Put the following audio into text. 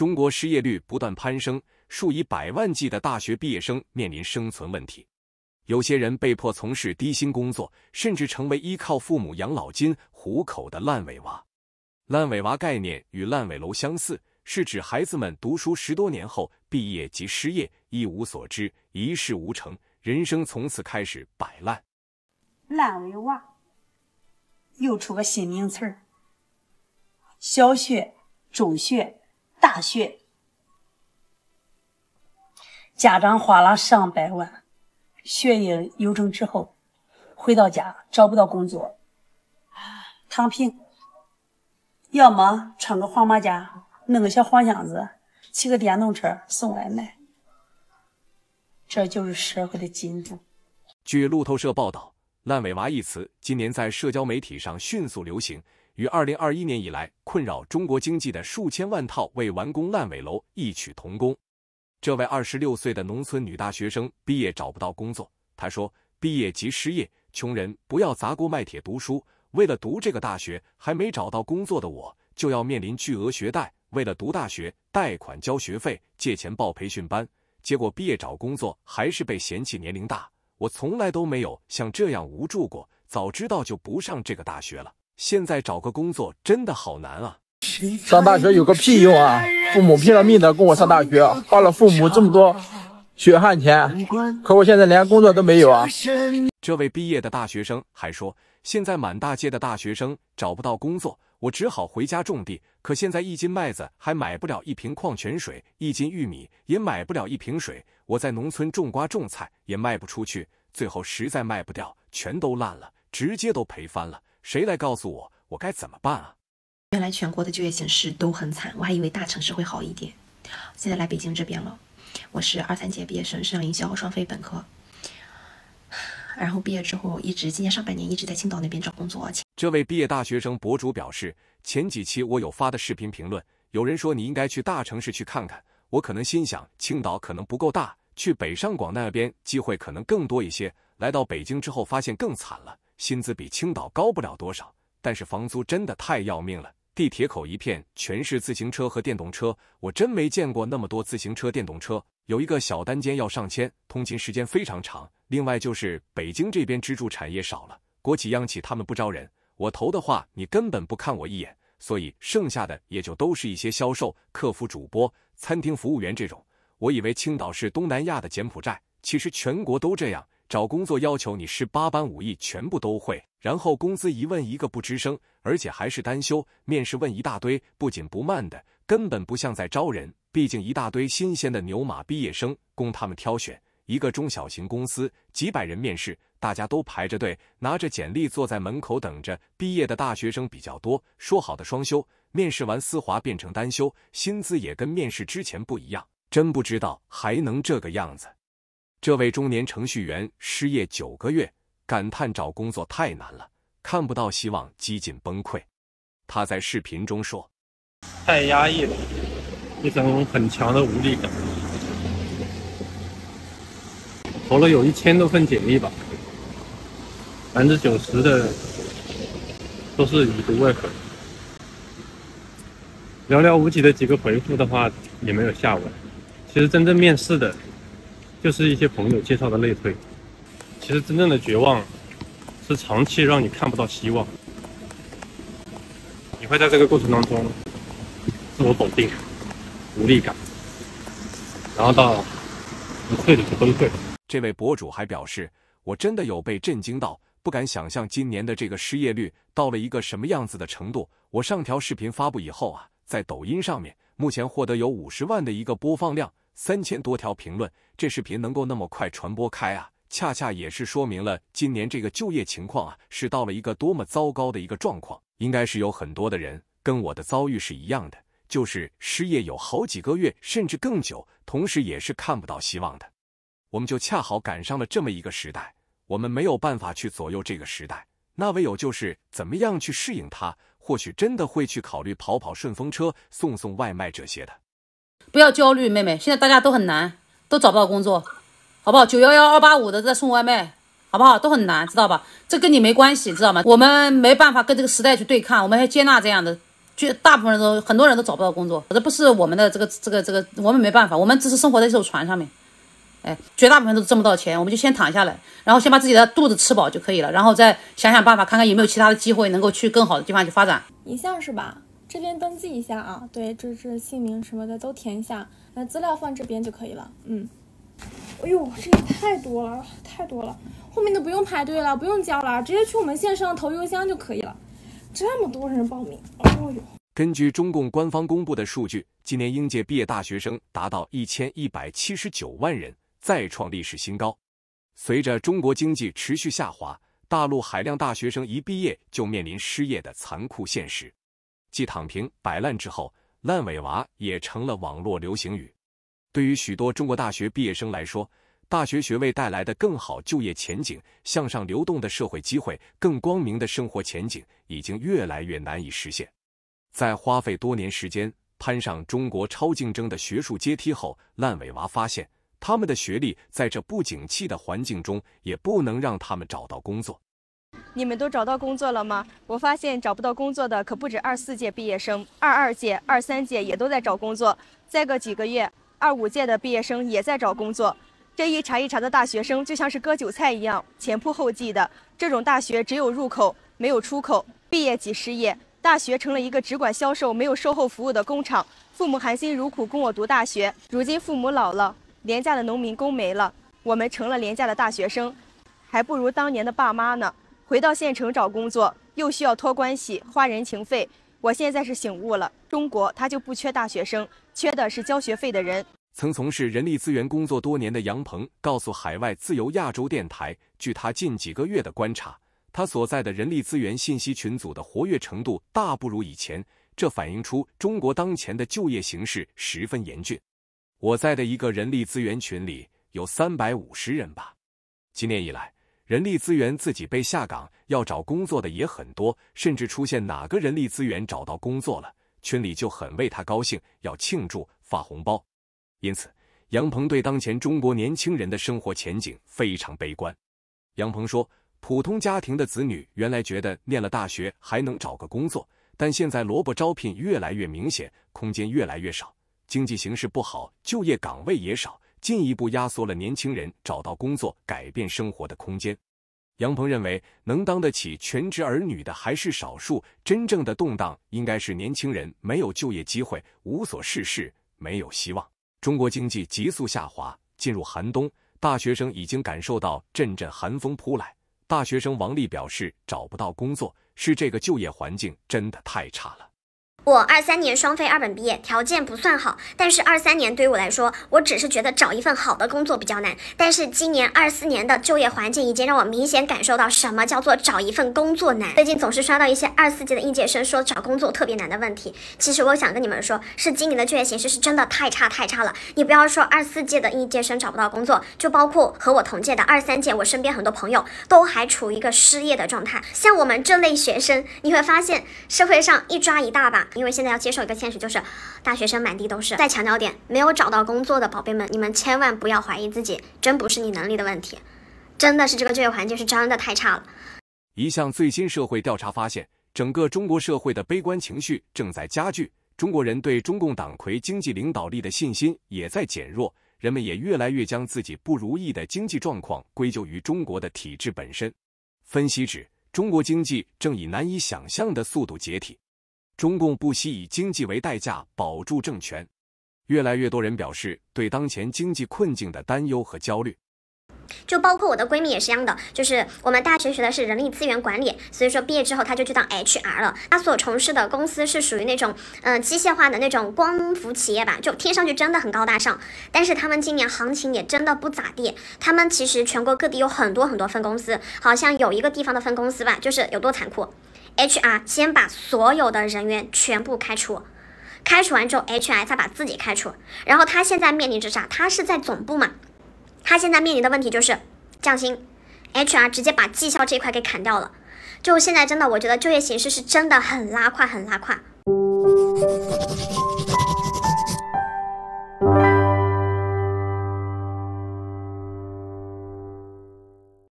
中国失业率不断攀升，数以百万计的大学毕业生面临生存问题。有些人被迫从事低薪工作，甚至成为依靠父母养老金糊口的“烂尾娃”。“烂尾娃”概念与“烂尾楼”相似，是指孩子们读书十多年后毕业即失业，一无所知，一事无成，人生从此开始摆烂。烂尾娃又出个新名词儿：小学、中学。大学，家长花了上百万，学业有成之后，回到家找不到工作，躺平，要么穿个黄马甲，弄个小黄箱子，骑个电动车送外卖，这就是社会的进步。据路透社报道，“烂尾娃”一词今年在社交媒体上迅速流行。与二零二一年以来困扰中国经济的数千万套未完工烂尾楼异曲同工。这位二十六岁的农村女大学生毕业找不到工作，她说：“毕业即失业，穷人不要砸锅卖铁读书。为了读这个大学，还没找到工作的我，就要面临巨额学贷。为了读大学，贷款交学费，借钱报培训班，结果毕业找工作还是被嫌弃年龄大。我从来都没有像这样无助过，早知道就不上这个大学了。”现在找个工作真的好难啊！上大学有个屁用啊！父母拼了命的供我上大学，花了父母这么多血汗钱，可我现在连工作都没有啊！这位毕业的大学生还说，现在满大街的大学生找不到工作，我只好回家种地。可现在一斤麦子还买不了一瓶矿泉水，一斤玉米也买不了一瓶水。我在农村种瓜种菜也卖不出去，最后实在卖不掉，全都烂了，直接都赔翻了。谁来告诉我我该怎么办啊？原来全国的就业形势都很惨，我还以为大城市会好一点。现在来北京这边了，我是二三届毕业生，市场营销双非本科。然后毕业之后一直今年上半年一直在青岛那边找工作。这位毕业大学生博主表示，前几期我有发的视频评论，有人说你应该去大城市去看看。我可能心想青岛可能不够大，去北上广那边机会可能更多一些。来到北京之后发现更惨了。薪资比青岛高不了多少，但是房租真的太要命了。地铁口一片全是自行车和电动车，我真没见过那么多自行车、电动车。有一个小单间要上千，通勤时间非常长。另外就是北京这边支柱产业少了，国企、央企他们不招人，我投的话你根本不看我一眼。所以剩下的也就都是一些销售、客服、主播、餐厅服务员这种。我以为青岛是东南亚的柬埔寨，其实全国都这样。找工作要求你是八般武艺全部都会，然后工资一问一个不吱声，而且还是单休。面试问一大堆，不紧不慢的，根本不像在招人。毕竟一大堆新鲜的牛马毕业生供他们挑选。一个中小型公司，几百人面试，大家都排着队，拿着简历坐在门口等着。毕业的大学生比较多，说好的双休，面试完丝滑变成单休，薪资也跟面试之前不一样。真不知道还能这个样子。这位中年程序员失业九个月，感叹找工作太难了，看不到希望，几近崩溃。他在视频中说：“太压抑了，一种很强的无力感。投了有一千多份简历吧，百分之九十的都是已读未回，寥寥无几的几个回复的话也没有下文。其实真正面试的。”就是一些朋友介绍的内推，其实真正的绝望是长期让你看不到希望，你会在这个过程当中自我否定、无力感，然后到彻底的崩溃。这位博主还表示，我真的有被震惊到，不敢想象今年的这个失业率到了一个什么样子的程度。我上条视频发布以后啊，在抖音上面目前获得有五十万的一个播放量。三千多条评论，这视频能够那么快传播开啊，恰恰也是说明了今年这个就业情况啊，是到了一个多么糟糕的一个状况。应该是有很多的人跟我的遭遇是一样的，就是失业有好几个月甚至更久，同时也是看不到希望的。我们就恰好赶上了这么一个时代，我们没有办法去左右这个时代，那唯有就是怎么样去适应它。或许真的会去考虑跑跑顺风车、送送外卖这些的。不要焦虑，妹妹，现在大家都很难，都找不到工作，好不好？九幺幺二八五的在送外卖，好不好？都很难，知道吧？这跟你没关系，知道吗？我们没办法跟这个时代去对抗，我们要接纳这样的，绝大部分人都很多人都找不到工作，这不是我们的这个这个这个，我们没办法，我们只是生活在这艘船上面，哎，绝大部分都挣不到钱，我们就先躺下来，然后先把自己的肚子吃饱就可以了，然后再想想办法，看看有没有其他的机会能够去更好的地方去发展，一项是吧？这边登记一下啊，对，这这姓名什么的都填一下，那资料放这边就可以了。嗯，哎呦，这也太多了，太多了，后面的不用排队了，不用交了，直接去我们线上投邮箱就可以了。这么多人报名，哎呦！根据中共官方公布的数据，今年应届毕业大学生达到一千一百七十九万人，再创历史新高。随着中国经济持续下滑，大陆海量大学生一毕业就面临失业的残酷现实。继躺平、摆烂之后，“烂尾娃”也成了网络流行语。对于许多中国大学毕业生来说，大学学位带来的更好就业前景、向上流动的社会机会、更光明的生活前景，已经越来越难以实现。在花费多年时间攀上中国超竞争的学术阶梯后，烂尾娃发现，他们的学历在这不景气的环境中，也不能让他们找到工作。你们都找到工作了吗？我发现找不到工作的可不止二四届毕业生，二二届、二三届也都在找工作。再过几个月，二五届的毕业生也在找工作。这一茬一茬的大学生就像是割韭菜一样，前仆后继的。这种大学只有入口，没有出口，毕业即失业。大学成了一个只管销售、没有售后服务的工厂。父母含辛茹苦供我读大学，如今父母老了，廉价的农民工没了，我们成了廉价的大学生，还不如当年的爸妈呢。回到县城找工作，又需要托关系、花人情费。我现在是醒悟了，中国他就不缺大学生，缺的是交学费的人。曾从事人力资源工作多年的杨鹏告诉海外自由亚洲电台，据他近几个月的观察，他所在的人力资源信息群组的活跃程度大不如以前，这反映出中国当前的就业形势十分严峻。我在的一个人力资源群里有三百五十人吧，今年以来。人力资源自己被下岗，要找工作的也很多，甚至出现哪个人力资源找到工作了，群里就很为他高兴，要庆祝发红包。因此，杨鹏对当前中国年轻人的生活前景非常悲观。杨鹏说，普通家庭的子女原来觉得念了大学还能找个工作，但现在萝卜招聘越来越明显，空间越来越少，经济形势不好，就业岗位也少。进一步压缩了年轻人找到工作、改变生活的空间。杨鹏认为，能当得起全职儿女的还是少数。真正的动荡应该是年轻人没有就业机会、无所事事、没有希望。中国经济急速下滑，进入寒冬，大学生已经感受到阵阵寒风扑来。大学生王丽表示，找不到工作是这个就业环境真的太差了。我二三年双非二本毕业，条件不算好，但是二三年对于我来说，我只是觉得找一份好的工作比较难。但是今年二四年的就业环境已经让我明显感受到什么叫做找一份工作难。最近总是刷到一些二四届的应届生说找工作特别难的问题。其实我想跟你们说，是今年的就业形势是真的太差太差了。你不要说二四届的应届生找不到工作，就包括和我同届的二三届，我身边很多朋友都还处于一个失业的状态。像我们这类学生，你会发现社会上一抓一大把。因为现在要接受一个现实，就是大学生满地都是。再强调点，没有找到工作的宝贝们，你们千万不要怀疑自己，真不是你能力的问题，真的是这个就业环境是真的太差了。一项最新社会调查发现，整个中国社会的悲观情绪正在加剧，中国人对中共党魁经济领导力的信心也在减弱，人们也越来越将自己不如意的经济状况归咎于中国的体制本身。分析指，中国经济正以难以想象的速度解体。中共不惜以经济为代价保住政权，越来越多人表示对当前经济困境的担忧和焦虑。就包括我的闺蜜也是一样的，就是我们大学学的是人力资源管理，所以说毕业之后她就去当 HR 了。她所从事的公司是属于那种嗯机械化的那种光伏企业吧，就听上去真的很高大上。但是他们今年行情也真的不咋地。他们其实全国各地有很多很多分公司，好像有一个地方的分公司吧，就是有多残酷。HR 先把所有的人员全部开除，开除完之后，HR 再把自己开除，然后他现在面临着啥？他是在总部嘛？他现在面临的问题就是降薪，HR 直接把绩效这一块给砍掉了。就现在真的，我觉得就业形势是真的很拉胯，很拉胯。